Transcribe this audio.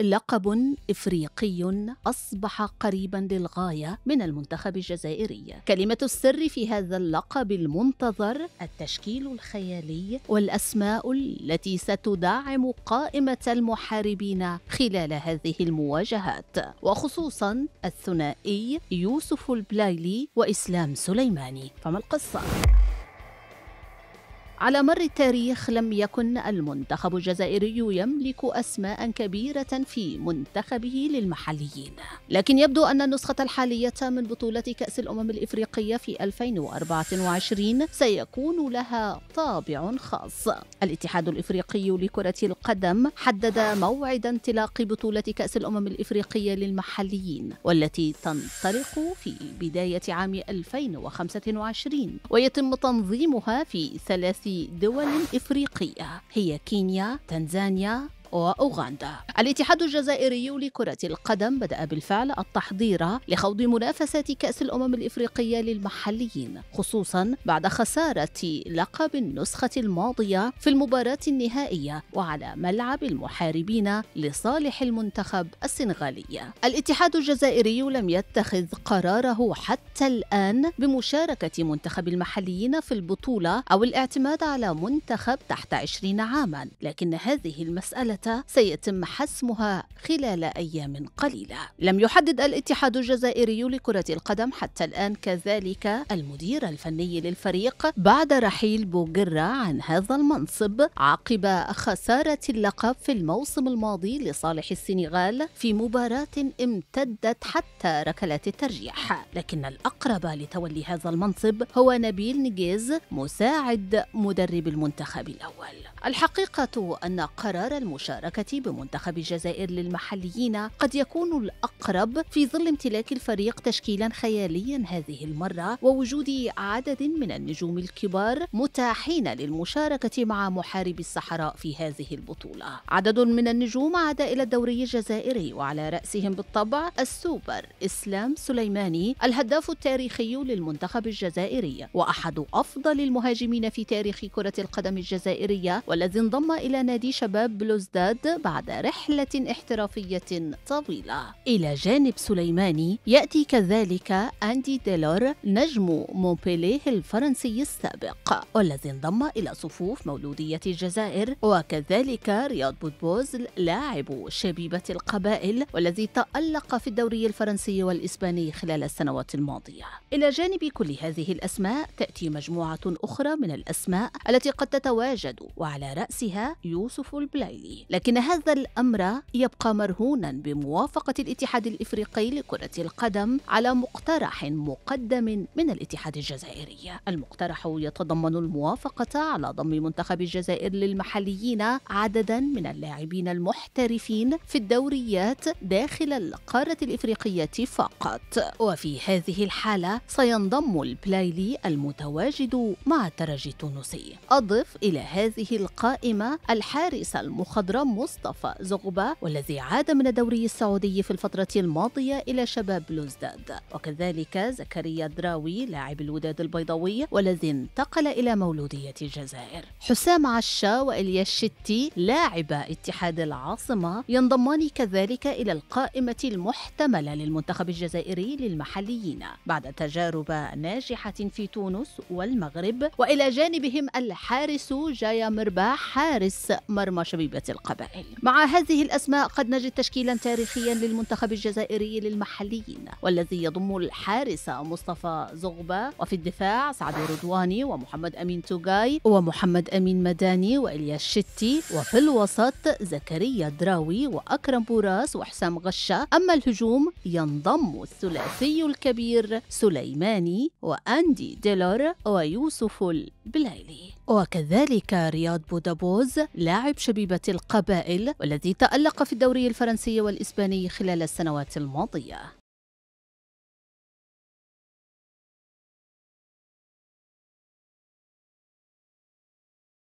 لقب إفريقي أصبح قريبا للغاية من المنتخب الجزائري كلمة السر في هذا اللقب المنتظر التشكيل الخيالي والأسماء التي ستدعم قائمة المحاربين خلال هذه المواجهات وخصوصا الثنائي يوسف البلايلي وإسلام سليماني فما القصة؟ على مر التاريخ لم يكن المنتخب الجزائري يملك أسماء كبيرة في منتخبه للمحليين لكن يبدو أن النسخة الحالية من بطولة كأس الأمم الإفريقية في 2024 سيكون لها طابع خاص الاتحاد الإفريقي لكرة القدم حدد موعد انطلاق بطولة كأس الأمم الإفريقية للمحليين والتي تنطلق في بداية عام 2025 ويتم تنظيمها في ثلاث دول إفريقية هي كينيا، تنزانيا، وأوغندا الاتحاد الجزائري لكرة القدم بدأ بالفعل التحضير لخوض منافسة كأس الأمم الإفريقية للمحليين خصوصا بعد خسارة لقب النسخة الماضية في المباراة النهائية وعلى ملعب المحاربين لصالح المنتخب السنغالي الاتحاد الجزائري لم يتخذ قراره حتى الآن بمشاركة منتخب المحليين في البطولة أو الاعتماد على منتخب تحت 20 عاما لكن هذه المسألة سيتم حسمها خلال أيام قليلة لم يحدد الاتحاد الجزائري لكرة القدم حتى الآن كذلك المدير الفني للفريق بعد رحيل بوغرا عن هذا المنصب عقب خسارة اللقب في الموسم الماضي لصالح السنغال في مباراة امتدت حتى ركلات الترجيح لكن الأقرب لتولي هذا المنصب هو نبيل نجيز مساعد مدرب المنتخب الأول الحقيقة أن قرار المشاركة المشاركة بمنتخب الجزائر للمحليين قد يكون الأقرب في ظل امتلاك الفريق تشكيلا خياليا هذه المرة ووجود عدد من النجوم الكبار متاحين للمشاركة مع محاربي الصحراء في هذه البطولة عدد من النجوم عاد إلى الدوري الجزائري وعلى رأسهم بالطبع السوبر إسلام سليماني الهداف التاريخي للمنتخب الجزائري وأحد أفضل المهاجمين في تاريخ كرة القدم الجزائرية والذي انضم إلى نادي شباب بلوزدا بغداد بعد رحلة احترافية طويلة إلى جانب سليماني يأتي كذلك أندي ديلور نجم مونبيليه الفرنسي السابق والذي انضم إلى صفوف مولودية الجزائر وكذلك رياض بودبوز لاعب شبيبة القبائل والذي تألق في الدوري الفرنسي والإسباني خلال السنوات الماضية إلى جانب كل هذه الأسماء تأتي مجموعة أخرى من الأسماء التي قد تتواجد وعلى رأسها يوسف البلايلي لكن هذا الأمر يبقى مرهونا بموافقة الاتحاد الإفريقي لكرة القدم على مقترح مقدم من الاتحاد الجزائري المقترح يتضمن الموافقة على ضم منتخب الجزائر للمحليين عددا من اللاعبين المحترفين في الدوريات داخل القارة الإفريقية فقط وفي هذه الحالة سينضم البلايلي المتواجد مع الترجي التونسي أضف إلى هذه القائمة الحارس المخضرم مصطفى زغبة والذي عاد من الدوري السعودي في الفترة الماضية إلى شباب بلوزداد وكذلك زكريا دراوي لاعب الوداد البيضاوي والذي انتقل إلى مولودية الجزائر حسام عشا وإليا الشتي لاعب اتحاد العاصمة ينضمان كذلك إلى القائمة المحتملة للمنتخب الجزائري للمحليين بعد تجارب ناجحة في تونس والمغرب وإلى جانبهم الحارس جايا مرباح حارس مرمى شبيبة القاهرة القبائل مع هذه الأسماء قد نجد تشكيلا تاريخيا للمنتخب الجزائري للمحليين والذي يضم الحارس مصطفى زغبة وفي الدفاع سعد رضواني ومحمد أمين توغاي ومحمد أمين مداني وإلياس شتي وفي الوسط زكريا دراوي وأكرم بوراس وحسام غشة أما الهجوم ينضم الثلاثي الكبير سليماني وأندي ديلور ويوسف البلايلي وكذلك رياض بودابوز لاعب شبيبة القرى القبائل والذي تألق في الدوري الفرنسي والإسباني خلال السنوات الماضية